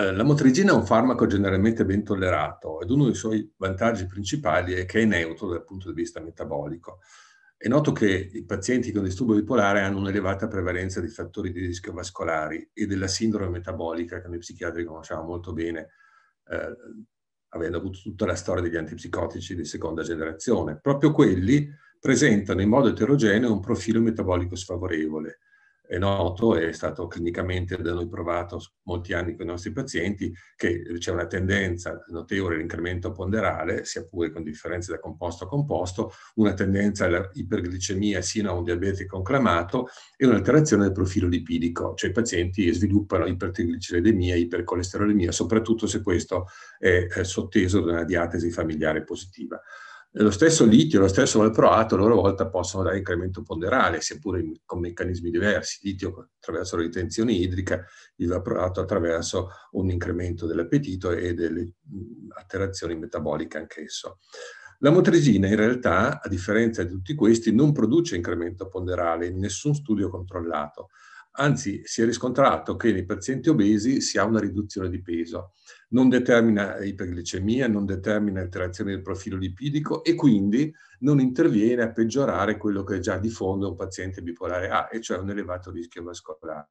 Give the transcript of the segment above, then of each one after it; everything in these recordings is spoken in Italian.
Eh, la motrigina è un farmaco generalmente ben tollerato ed uno dei suoi vantaggi principali è che è neutro dal punto di vista metabolico. È noto che i pazienti con disturbo bipolare hanno un'elevata prevalenza di fattori di rischio vascolari e della sindrome metabolica che noi psichiatri conosciamo molto bene, eh, avendo avuto tutta la storia degli antipsicotici di seconda generazione. Proprio quelli presentano in modo eterogeneo un profilo metabolico sfavorevole è noto, è stato clinicamente da noi provato molti anni con i nostri pazienti, che c'è una tendenza notevole all'incremento ponderale, sia pure con differenze da composto a composto, una tendenza all'iperglicemia sino a un diabete conclamato e un'alterazione del profilo lipidico, cioè i pazienti sviluppano ipertrigliceridemia, ipercolesterolemia, soprattutto se questo è sotteso da una diatesi familiare positiva. Lo stesso litio e lo stesso valproato a loro volta possono dare incremento ponderale, seppure con meccanismi diversi, litio attraverso la ritenzione idrica, il valproato attraverso un incremento dell'appetito e delle mm, alterazioni metaboliche anch'esso. La motresina in realtà, a differenza di tutti questi, non produce incremento ponderale in nessun studio controllato, Anzi, si è riscontrato che nei pazienti obesi si ha una riduzione di peso, non determina iperglicemia, non determina alterazione del profilo lipidico e quindi non interviene a peggiorare quello che già di fondo un paziente bipolare ha, e cioè un elevato rischio vascolare.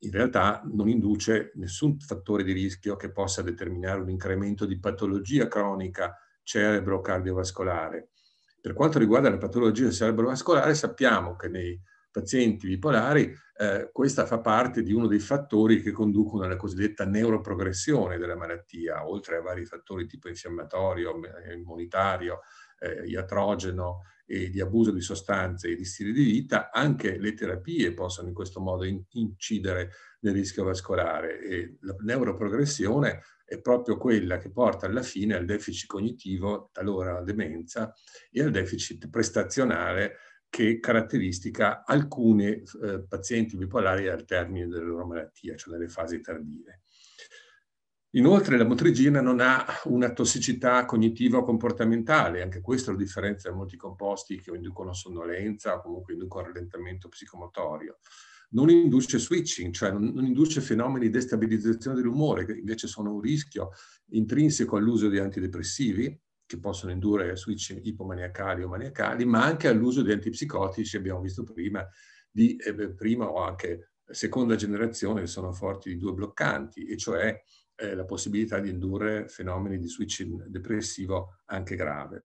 In realtà non induce nessun fattore di rischio che possa determinare un incremento di patologia cronica cerebro-cardiovascolare. Per quanto riguarda la patologia cerebrovascolare, sappiamo che nei pazienti bipolari, eh, questa fa parte di uno dei fattori che conducono alla cosiddetta neuroprogressione della malattia, oltre a vari fattori tipo infiammatorio, eh, immunitario, eh, iatrogeno e di abuso di sostanze e di stili di vita, anche le terapie possono in questo modo in, incidere nel rischio vascolare e la neuroprogressione è proprio quella che porta alla fine al deficit cognitivo, talora alla demenza, e al deficit prestazionale che caratteristica alcune eh, pazienti bipolari al termine della loro malattia, cioè nelle fasi tardive. Inoltre la motrigina non ha una tossicità cognitiva o comportamentale, anche questo lo differenzia da molti composti che inducono sonnolenza o comunque inducono rallentamento psicomotorio. Non induce switching, cioè non induce fenomeni di destabilizzazione dell'umore, che invece sono un rischio intrinseco all'uso di antidepressivi, che possono indurre a switch ipomaniacali o maniacali, ma anche all'uso di antipsicotici, abbiamo visto prima, di eh, prima o anche seconda generazione, che sono forti di due bloccanti, e cioè eh, la possibilità di indurre fenomeni di switch depressivo anche grave.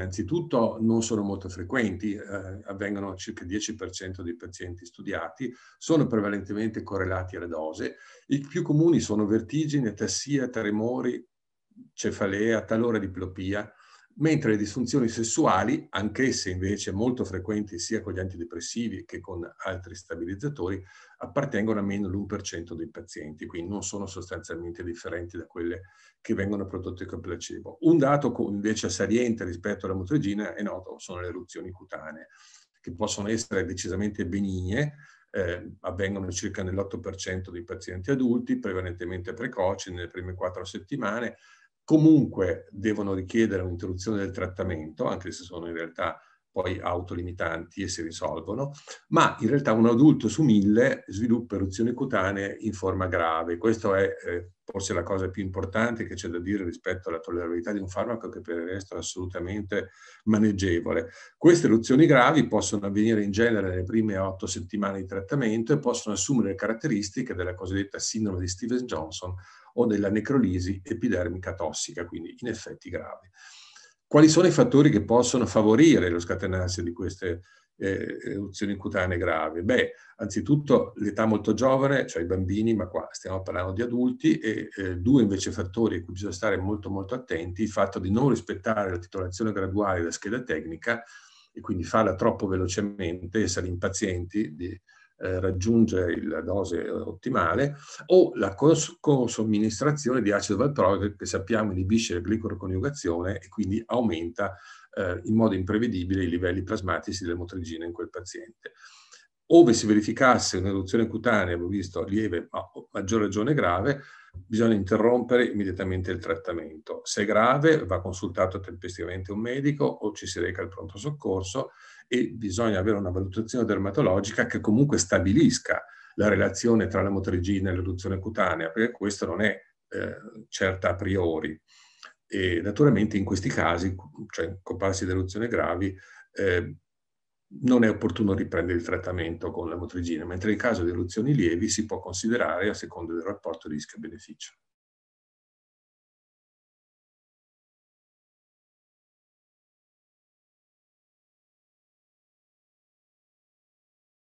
Innanzitutto non sono molto frequenti, eh, avvengono circa il 10% dei pazienti studiati, sono prevalentemente correlati alle dose. I più comuni sono vertigini, tassia, tremori, cefalea, talora diplopia, mentre le disfunzioni sessuali, anch'esse invece molto frequenti sia con gli antidepressivi che con altri stabilizzatori, appartengono a meno l'1% dei pazienti, quindi non sono sostanzialmente differenti da quelle che vengono prodotte con placebo. Un dato invece saliente rispetto alla motregina è noto, sono le eruzioni cutanee, che possono essere decisamente benigne, eh, avvengono circa nell'8% dei pazienti adulti, prevalentemente precoci, nelle prime quattro settimane, comunque devono richiedere un'interruzione del trattamento, anche se sono in realtà poi autolimitanti e si risolvono, ma in realtà un adulto su mille sviluppa eruzioni cutanee in forma grave. Questa è eh, forse la cosa più importante che c'è da dire rispetto alla tollerabilità di un farmaco che per il resto è assolutamente maneggevole. Queste eruzioni gravi possono avvenire in genere nelle prime otto settimane di trattamento e possono assumere le caratteristiche della cosiddetta sindrome di Stevens-Johnson o della necrolisi epidermica tossica, quindi in effetti gravi. Quali sono i fattori che possono favorire lo scatenarsi di queste eh, eruzioni cutanee gravi? Beh, anzitutto l'età molto giovane, cioè i bambini, ma qua stiamo parlando di adulti, e eh, due invece fattori a cui bisogna stare molto molto attenti, il fatto di non rispettare la titolazione graduale della scheda tecnica e quindi farla troppo velocemente, essere impazienti di, eh, raggiunge la dose eh, ottimale, o la cons- somministrazione di acido valproico che sappiamo inibisce la glicoroconiugazione e quindi aumenta eh, in modo imprevedibile i livelli plasmatici dell'emotrigina in quel paziente. Ove si verificasse un'eruzione cutanea, abbiamo visto lieve ma a maggior ragione grave, bisogna interrompere immediatamente il trattamento. Se è grave va consultato tempestivamente un medico o ci si reca al pronto soccorso e bisogna avere una valutazione dermatologica che comunque stabilisca la relazione tra la motrigina e l'eruzione cutanea, perché questo non è eh, certa a priori. E naturalmente in questi casi, cioè in comparsi di eruzione gravi, eh, non è opportuno riprendere il trattamento con la motrigina, mentre in caso di eruzioni lievi si può considerare a seconda del rapporto rischio-beneficio.